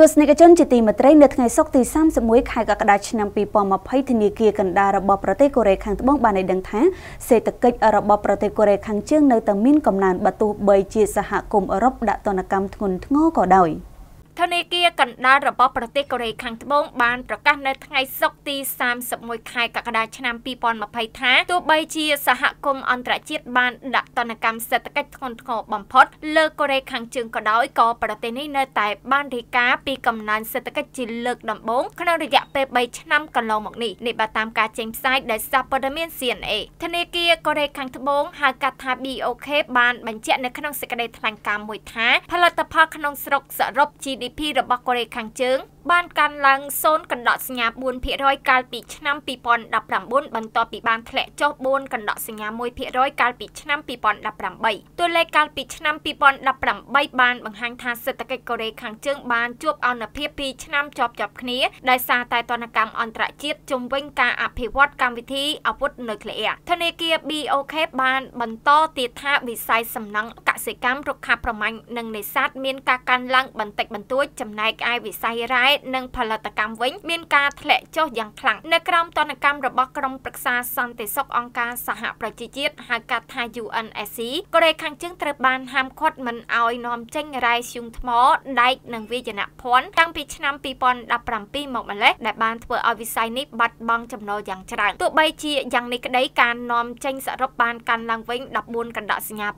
ទស្សនិកជនជាទីមេត្រីនៅថ្ងៃសុក្រទី31ខែកក្កដាឆ្នាំ2020ធនាគារកណ្ដាលរបស់ប្រទេសកូរ៉េខាងត្បូងបានឲ្យដឹងថាសេដ្ឋកិច្ចរបស់ប្រទេសកូរ៉េខាងជើងនៅតែមានកំណើនបើទោះបីជាសហគមន៍អឺរ៉ុបដាក់ទណ្ឌកម្មធ្ងន់ធ្ងរក៏ដោយ។កណ្ដាលរបស់ប្រទេសកូរ៉េខាងត្បូងបានប្រកាសនៅថ្ងៃសុក្រទី31ខែកក្កដាឆ្នាំ2020ថាទោះបីជាសហគមន៍អន្តរជាតិបានដាក់ទណ្ឌកម្មសេដ្ឋកិច្ចធ្ងន់ធ្ងរបំផុតលើកូរ៉េខាងជើងក៏ដោយក៏ប្រទេសនេះនៅតែបានរាយការណ៍ពីកំណើនសេដ្ឋកិច្ចជាលើកដំបូងក្នុងរយៈពេល3ឆ្នាំកន្លងមកនេះនេះបើតាមការចេញផ្សាយដោយសារព័ត៌មាន CNA ធនាគារកូរ៉េខាងត្បូងហៅកាត់ថា BOK បានបញ្ជាក់នៅក្នុងសេចក្តីថ្លែងការណ៍មួយថាផលិតផលក្នុងស្រុកសរុប GDP របស់これ関 chứng បានកើនឡើង0កណ្ដកសញ្ញា4%កាលពីឆ្នាំ2019បន្ទាប់ពីបានធ្លាក់ចុះ4កណ្ដកសញ្ញា1%កាលពីឆ្នាំ2018តួលេខកាលពីឆ្នាំ2018បានបង្ហាញថាសេដ្ឋកិច្ចកូរ៉េខាងជើងបានជួបអនុភាព2ឆ្នាំជាប់ជាប់គ្នាដោយសារតែទនកម្មអន្តរជាតិជំវិញការអភិវឌ្ឍកម្មវិធីអាវុធនុយក្លេអ៊ែរធនាគារ BOK បាន បន្តទៀតថាវិស័យសំណង់កសិកម្មរុក្ខាប្រមាញ់និងនេសាទមានការកើនឡើងបន្តិចបន្តួចចំណែកឯវិស័យរ៉ែតនិងផលិតកម្មវិញមានការធ្លាក់ចុះយ៉ាងខ្លាំងនៅក្រោមទណ្ឌកម្មរបស់ក្រុមប្រឹក្សាសន្តិសុខអង្គការសហប្រជាជាតិហៅកាត់ថា UNSC កូរ៉េខាងជើងត្រូវបាន ហាមឃាត់មិនឲ្យនាំចេញរ៉ែស្យូងថ្ម ដែកនិងវាយនភ័ណ្ឌតាំងពីឆ្នាំ2017មកម្ល៉េះដែលបានធ្វើឲ្យវិស័យនេះបាត់បង់ចំណូលយ៉ាងច្រើនទោះបីជាយ៉ាងនេះក្តីការនាំចេញសរុបបានកើនឡើងវិញ14កណ្ដាក់សញ្ញា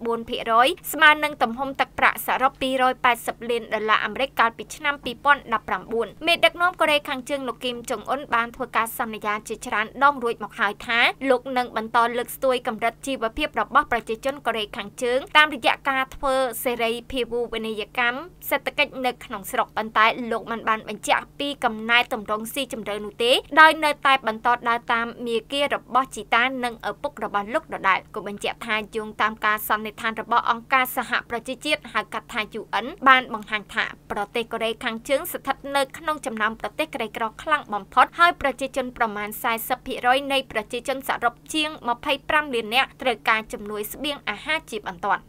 4%ស្មើនឹងទំហំទឹកប្រាក់សរុប280លានដុល្លារអាមេរិកកាលពីឆ្នាំ2019 2024មេដឹកនាំកូរ៉េខាងជើងលោកគីមចុងអ៊ុនបានធ្វើការសន្យាជាច្រើនដងរួចមកហើយថាលោកនឹងបន្តលើកស្ទួយកម្រិតជីវភាពរបស់ប្រជាជនកូរ៉េខាងជើងតាមរយៈការធ្វើសេរីភាវូបនីយកម្មសេដ្ឋកិច្ចនៅក្នុងស្រុកប៉ុន្តែលោកមិនបានបញ្ជាក់ពីកំណែតម្រង់ស៊ីជម្រៅនោះទេដោយនៅតែបន្តដើរតាមមាគារបស់ជីតានិងឪពុករបស់លោកដដាលក៏បញ្ជាក់ថាយោងតាមការសន្និដ្ឋានរបស់អង្គការសហប្រជាជាតិហៅកាត់ថា UN បានបង្ហាញថាប្រទេសកូរ៉េខាងជើង ស្ថិតនៅក្នុងចំណោមប្រទេសក្រីក្រខ្លាំងបំផុតហើយប្រជាជនប្រមាណ40%នៃប្រជាជនសរុបជាង25លាននាក់ត្រូវការជំនួយស្បៀងអាហារជាបន្ទាន់